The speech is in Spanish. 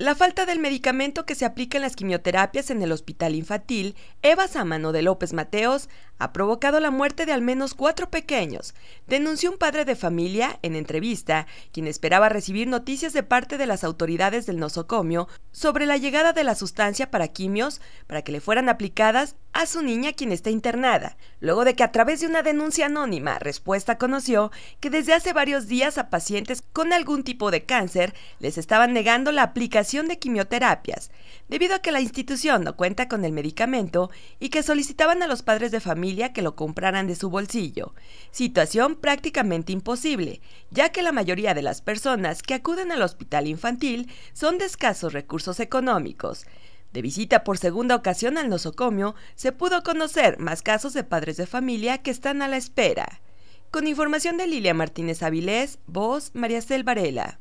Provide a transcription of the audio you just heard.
La falta del medicamento que se aplica en las quimioterapias en el Hospital Infantil Eva Sámano de López Mateos ha provocado la muerte de al menos cuatro pequeños, denunció un padre de familia en entrevista, quien esperaba recibir noticias de parte de las autoridades del nosocomio sobre la llegada de la sustancia para quimios para que le fueran aplicadas a su niña quien está internada, luego de que a través de una denuncia anónima Respuesta conoció que desde hace varios días a pacientes con algún tipo de cáncer les estaban negando la aplicación de quimioterapias, debido a que la institución no cuenta con el medicamento y que solicitaban a los padres de familia que lo compraran de su bolsillo, situación prácticamente imposible, ya que la mayoría de las personas que acuden al hospital infantil son de escasos recursos económicos. De visita por segunda ocasión al nosocomio, se pudo conocer más casos de padres de familia que están a la espera. Con información de Lilia Martínez Avilés, voz María Varela.